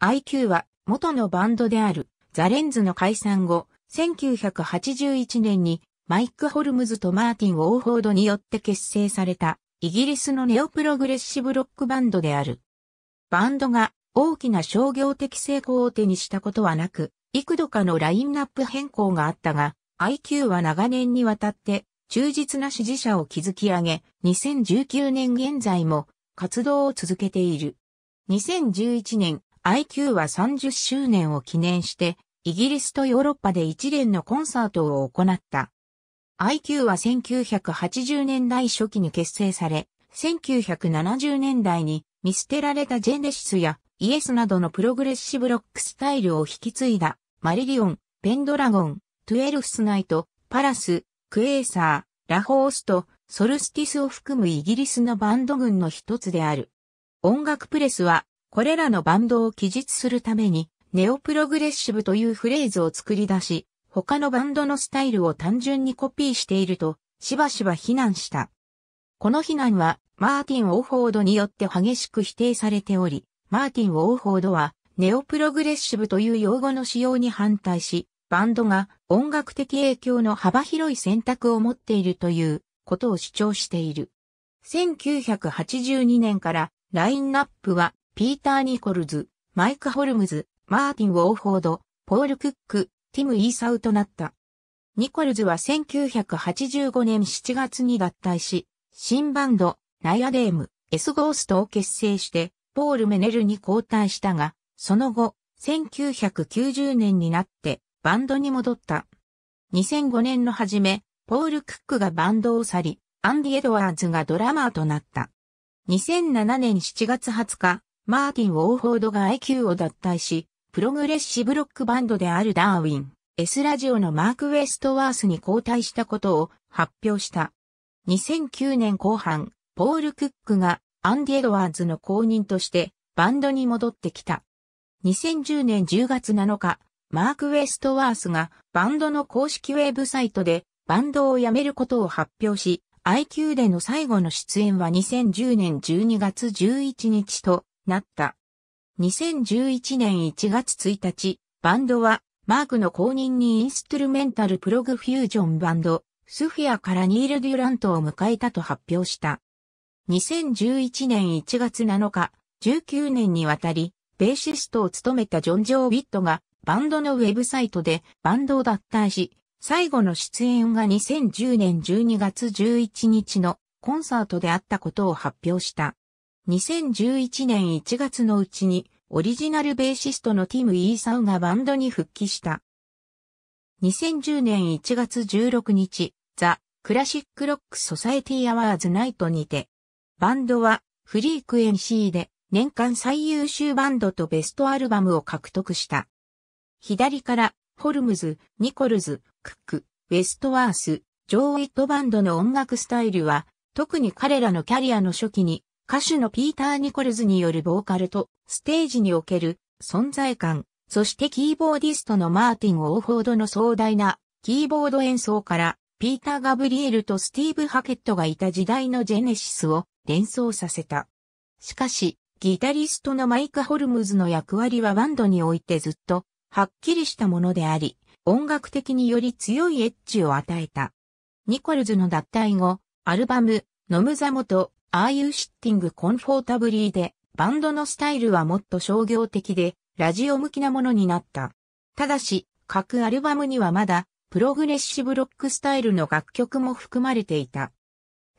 IQ は元のバンドであるザレンズの解散後、1981年にマイク・ホルムズとマーティン・オーフォードによって結成されたイギリスのネオプログレッシブロックバンドである。バンドが大きな商業的成功を手にしたことはなく、幾度かのラインナップ変更があったが、IQ は長年にわたって忠実な支持者を築き上げ、2019年現在も活動を続けている。2011年、IQ は30周年を記念して、イギリスとヨーロッパで一連のコンサートを行った。IQ は1980年代初期に結成され、1970年代に見捨てられたジェネシスやイエスなどのプログレッシブロックスタイルを引き継いだ、マリリオン、ペンドラゴン、トゥエルフスナイト、パラス、クエーサー、ラホースト、ソルスティスを含むイギリスのバンド群の一つである。音楽プレスはこれらのバンドを記述するために、ネオプログレッシブというフレーズを作り出し、他のバンドのスタイルを単純にコピーしていると、しばしば非難した。この非難は、マーティン・オーフォードによって激しく否定されており、マーティン・オーフォードは、ネオプログレッシブという用語の使用に反対し、バンドが音楽的影響の幅広い選択を持っているということを主張している。1982年からラインナップはピーター・ニコルズ、マイク・ホルムズ、マーティン・ウォーフォード、ポール・クック、ティム・イーサウとなった。ニコルズは1985年7月に脱退し、新バンド、ナイアデーム、エスゴーストを結成して、ポール・メネルに交代したが、その後、1990年になって、バンドに戻った。2005年の初め、ポール・クックがバンドを去り、アンディ・エドワーズがドラマーとなった。2007年7月20日、マーティン・ウォーフォードが IQ を脱退し、プログレッシブロックバンドであるダーウィン、S ラジオのマーク・ウェストワースに交代したことを発表した。2009年後半、ポール・クックがアンディ・エドワーズの後任としてバンドに戻ってきた。2010年10月7日、マーク・ウェストワースがバンドの公式ウェブサイトでバンドを辞めることを発表し、IQ での最後の出演は2010年12月11日となった。2011年1月1日、バンドは、マークの公認にインストゥルメンタルプログフュージョンバンド、スフィアからニール・デュラントを迎えたと発表した。2011年1月7日、19年にわたり、ベーシストを務めたジョン・ジョー・ウィットが、バンドのウェブサイトでバンドを脱退し、最後の出演が2010年12月11日のコンサートであったことを発表した。2011年1月のうちに、オリジナルベーシストのティム・イーサウがバンドに復帰した。2010年1月16日、ザ・クラシック・ロック・ソサエティ・アワーズ・ナイトにて、バンドはフリークエンシーで年間最優秀バンドとベストアルバムを獲得した。左から、ホルムズ、ニコルズ、クック、ウェストワース、ジョー・ウィットバンドの音楽スタイルは、特に彼らのキャリアの初期に歌手のピーター・ニコルズによるボーカルとステージにおける存在感、そしてキーボーディストのマーティン・オーフォードの壮大なキーボード演奏からピーター・ガブリエルとスティーブ・ハケットがいた時代のジェネシスを連想させた。しかし、ギタリストのマイク・ホルムズの役割はバンドにおいてずっとはっきりしたものであり、音楽的により強いエッジを与えた。ニコルズの脱退後、アルバム、ノムザモと Are You Sitting Comfortably で、バンドのスタイルはもっと商業的で、ラジオ向きなものになった。ただし、各アルバムにはまだ、プログレッシブロックスタイルの楽曲も含まれていた。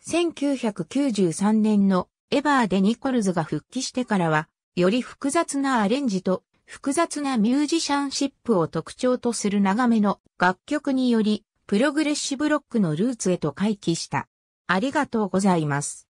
1993年のエバーでニコルズが復帰してからは、より複雑なアレンジと複雑なミュージシャンシップを特徴とする長めの楽曲により、プログレッシブロックのルーツへと回帰した。ありがとうございます。